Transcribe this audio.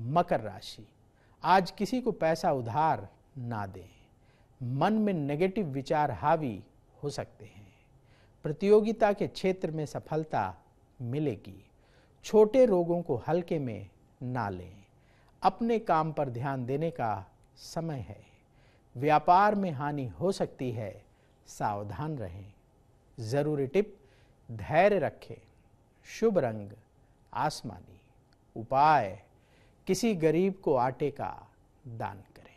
मकर राशि आज किसी को पैसा उधार ना दें मन में नेगेटिव विचार हावी हो सकते हैं प्रतियोगिता के क्षेत्र में सफलता मिलेगी छोटे रोगों को हल्के में ना लें अपने काम पर ध्यान देने का समय है व्यापार में हानि हो सकती है सावधान रहें ज़रूरी टिप धैर्य रखें शुभ रंग आसमानी उपाय किसी गरीब को आटे का दान करें